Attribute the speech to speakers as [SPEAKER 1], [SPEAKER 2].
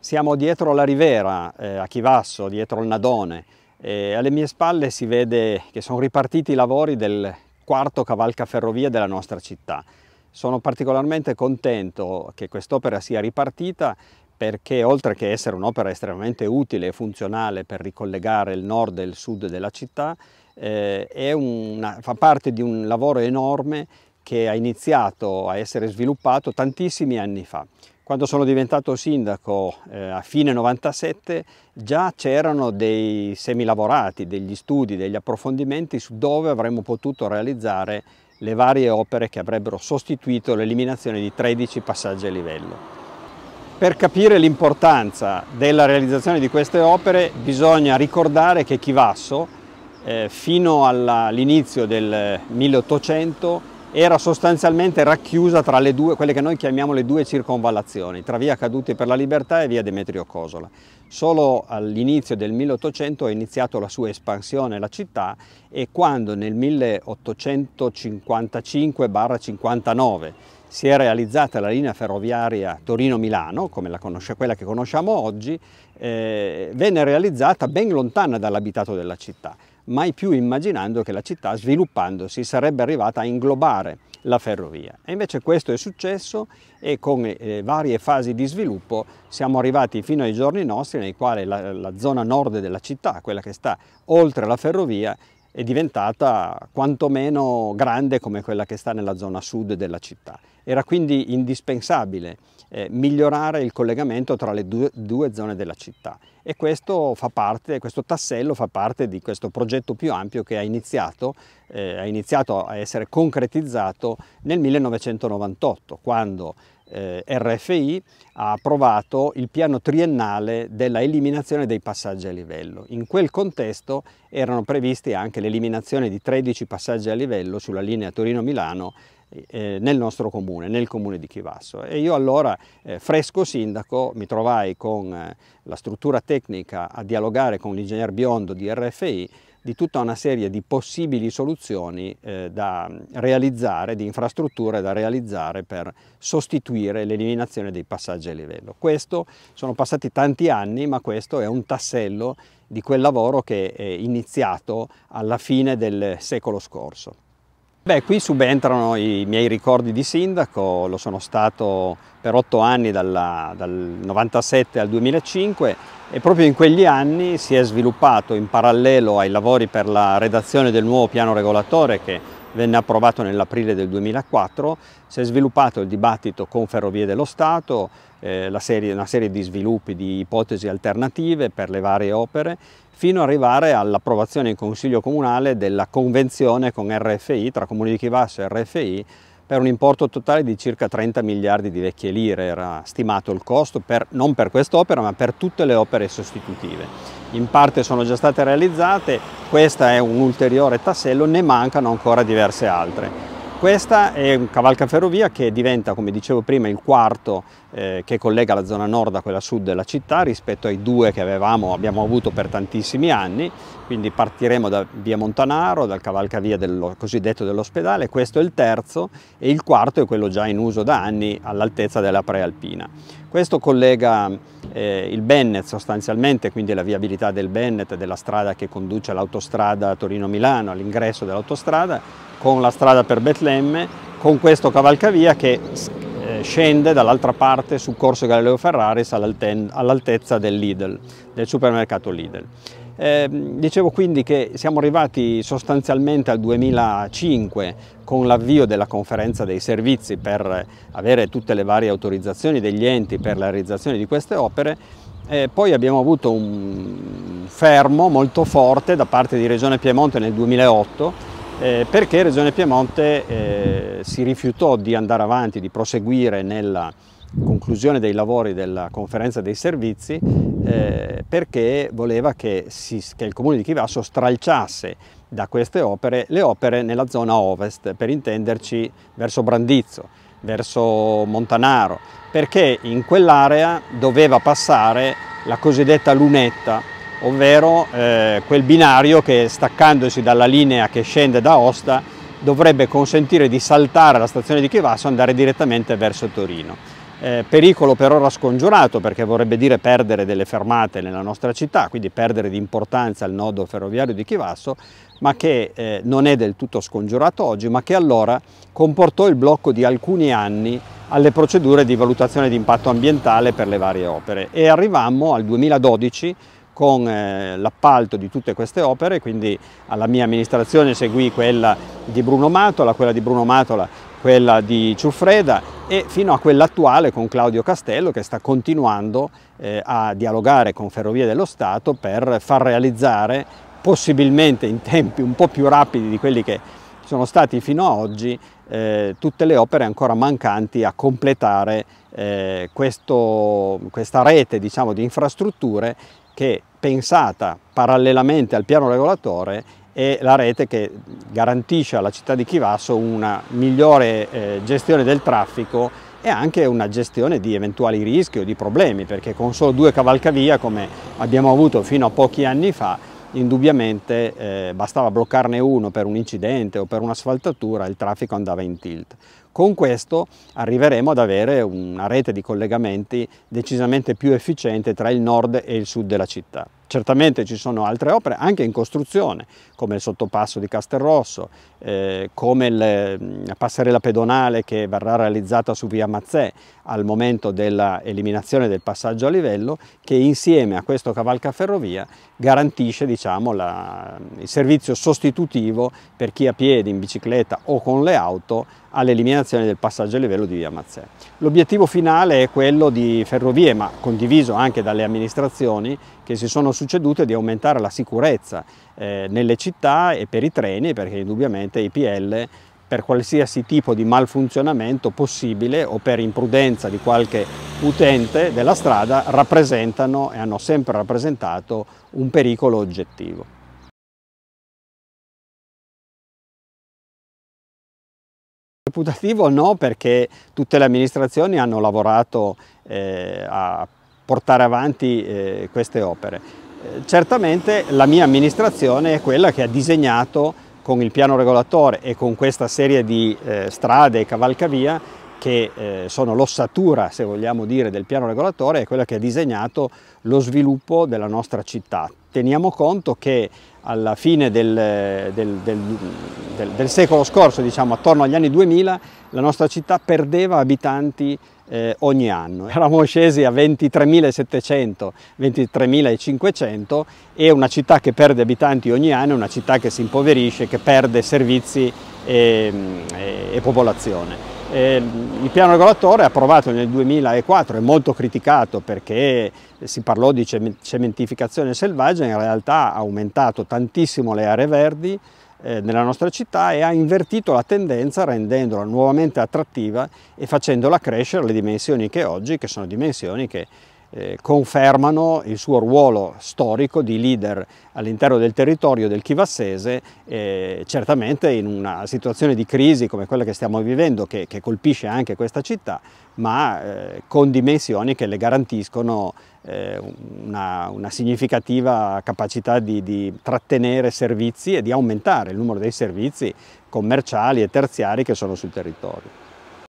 [SPEAKER 1] Siamo dietro la Rivera, eh, a Chivasso, dietro il Nadone. E alle mie spalle si vede che sono ripartiti i lavori del quarto cavalcaferrovia della nostra città. Sono particolarmente contento che quest'opera sia ripartita perché oltre che essere un'opera estremamente utile e funzionale per ricollegare il nord e il sud della città, eh, una, fa parte di un lavoro enorme che ha iniziato a essere sviluppato tantissimi anni fa. Quando sono diventato sindaco eh, a fine 97 già c'erano dei semilavorati, degli studi, degli approfondimenti su dove avremmo potuto realizzare le varie opere che avrebbero sostituito l'eliminazione di 13 passaggi a livello. Per capire l'importanza della realizzazione di queste opere bisogna ricordare che Chivasso eh, fino all'inizio del 1800 era sostanzialmente racchiusa tra le due, quelle che noi chiamiamo le due circonvallazioni, tra via Caduti per la Libertà e via Demetrio Cosola. Solo all'inizio del 1800 è iniziata la sua espansione la città e quando nel 1855-59 si è realizzata la linea ferroviaria Torino-Milano, come quella che conosciamo oggi, eh, venne realizzata ben lontana dall'abitato della città mai più immaginando che la città sviluppandosi sarebbe arrivata a inglobare la ferrovia. E invece questo è successo e con eh, varie fasi di sviluppo siamo arrivati fino ai giorni nostri nei quali la, la zona nord della città, quella che sta oltre la ferrovia, è diventata quantomeno grande come quella che sta nella zona sud della città. Era quindi indispensabile eh, migliorare il collegamento tra le due, due zone della città e questo, parte, questo, tassello fa parte di questo progetto più ampio che ha iniziato, eh, ha iniziato a essere concretizzato nel 1998 quando eh, RFI ha approvato il piano triennale della eliminazione dei passaggi a livello. In quel contesto erano previsti anche l'eliminazione di 13 passaggi a livello sulla linea Torino-Milano eh, nel nostro comune, nel comune di Chivasso. E io allora, eh, fresco sindaco, mi trovai con eh, la struttura tecnica a dialogare con l'ingegner Biondo di RFI di tutta una serie di possibili soluzioni eh, da mm, realizzare, di infrastrutture da realizzare per sostituire l'eliminazione dei passaggi a livello. Questo sono passati tanti anni, ma questo è un tassello di quel lavoro che è iniziato alla fine del secolo scorso. Beh, qui subentrano i miei ricordi di sindaco, lo sono stato per otto anni dalla, dal 97 al 2005 e proprio in quegli anni si è sviluppato in parallelo ai lavori per la redazione del nuovo piano regolatore che venne approvato nell'aprile del 2004, si è sviluppato il dibattito con Ferrovie dello Stato, eh, serie, una serie di sviluppi di ipotesi alternative per le varie opere fino ad arrivare all'approvazione in Consiglio Comunale della convenzione con RFI tra Comuni di Chivasso e RFI per un importo totale di circa 30 miliardi di vecchie lire era stimato il costo per, non per quest'opera ma per tutte le opere sostitutive. In parte sono già state realizzate, questo è un ulteriore tassello, ne mancano ancora diverse altre. Questa è un cavalcaferrovia che diventa, come dicevo prima, il quarto eh, che collega la zona nord a quella sud della città rispetto ai due che avevamo, abbiamo avuto per tantissimi anni, quindi partiremo da via Montanaro, dal cavalcavia del, cosiddetto dell'ospedale, questo è il terzo e il quarto è quello già in uso da anni all'altezza della prealpina. Questo collega eh, il Bennet sostanzialmente, quindi la viabilità del Bennet, della strada che conduce all'autostrada Torino-Milano, all'ingresso dell'autostrada, con la strada per Betlemme, con questo cavalcavia che eh, scende dall'altra parte su Corso Galileo Ferraris all'altezza del Lidl, del supermercato Lidl. Ehm, dicevo quindi che siamo arrivati sostanzialmente al 2005 con l'avvio della conferenza dei servizi per avere tutte le varie autorizzazioni degli enti per la realizzazione di queste opere e eh, poi abbiamo avuto un fermo molto forte da parte di Regione Piemonte nel 2008 eh, perché Regione Piemonte eh, si rifiutò di andare avanti, di proseguire nella conclusione dei lavori della conferenza dei servizi eh, perché voleva che, si, che, il comune di Chivasso stralciasse da queste opere le opere nella zona ovest, per intenderci verso Brandizzo, verso Montanaro, perché in quell'area doveva passare la cosiddetta lunetta, ovvero eh, quel binario che staccandosi dalla linea che scende da Osta dovrebbe consentire di saltare la stazione di Chivasso e andare direttamente verso Torino. Eh, pericolo per ora scongiurato perché vorrebbe dire perdere delle fermate nella nostra città, quindi perdere di importanza il nodo ferroviario di Chivasso, ma che eh, non è del tutto scongiurato oggi, ma che allora comportò il blocco di alcuni anni alle procedure di valutazione di impatto ambientale per le varie opere e arrivammo al 2012 con eh, l'appalto di tutte queste opere, quindi alla mia amministrazione seguì quella di Bruno Matola, quella di Bruno Matola, quella di Ciuffreda e fino a quella attuale con Claudio Castello che sta continuando eh, a dialogare con Ferrovie dello Stato per far realizzare possibilmente in tempi un po' più rapidi di quelli che sono stati fino ad oggi eh, tutte le opere ancora mancanti a completare eh, questo, questa rete diciamo, di infrastrutture che pensata parallelamente al piano regolatore è la rete che garantisce alla città di Chivasso una migliore eh, gestione del traffico e anche una gestione di eventuali rischi o di problemi, perché con solo due cavalcavia, come abbiamo avuto fino a pochi anni fa, indubbiamente eh, bastava bloccarne uno per un incidente o per un'asfaltatura e il traffico andava in tilt. Con questo arriveremo ad avere una rete di collegamenti decisamente più efficiente tra il nord e il sud della città. Certamente ci sono altre opere anche in costruzione, come il sottopasso di Castelrosso, eh, come mm, la passerella pedonale che verrà realizzata su via Mazzè al momento dell'eliminazione del passaggio a livello, che insieme a questo cavalcaferrovia garantisce diciamo, la, mm, il servizio sostitutivo per chi a piedi, in bicicletta o con le auto all'eliminazione del passaggio a livello di via Mazzè. L'obiettivo finale è quello di ferrovie, ma condiviso anche dalle amministrazioni che si sono succeduto è di aumentare la sicurezza eh, nelle città e per i treni, perché indubbiamente IPL per qualsiasi tipo di malfunzionamento possibile o per imprudenza di qualche utente della strada rappresentano e hanno sempre rappresentato un pericolo oggettivo. Reputativo no perché tutte le amministrazioni hanno lavorato eh, a portare avanti eh, queste opere certamente la mia amministrazione è quella che ha disegnato con il piano regolatore e con questa serie di eh, strade e cavalcavia che eh, sono l'ossatura, se vogliamo dire, del piano regolatore, è quella che ha disegnato lo sviluppo della nostra città. Teniamo conto che alla fine del, del, del, del secolo scorso, diciamo attorno agli anni 2000, la nostra città perdeva abitanti eh, ogni anno. Eravamo scesi a 23.700, 23.500 e una città che perde abitanti ogni anno è una città che si impoverisce, che perde servizi e, mm, e, e popolazione. Eh, il piano regolatore approvato nel 2004 è molto criticato perché si parlò di cementificazione selvaggia, in realtà ha aumentato tantissimo le aree verdi, eh, nella nostra città e ha invertito la tendenza rendendola nuovamente attrattiva e facendola crescere alle dimensioni che oggi, che sono dimensioni che eh, confermano il suo ruolo storico di leader all'interno del territorio del Chivassese, eh, certamente in una situazione di crisi come quella che stiamo vivendo, che, che colpisce anche questa città, ma eh, con dimensioni che le garantiscono eh, una, una, significativa capacità di, di trattenere servizi e di aumentare il numero dei servizi commerciali e terziari che sono sul territorio.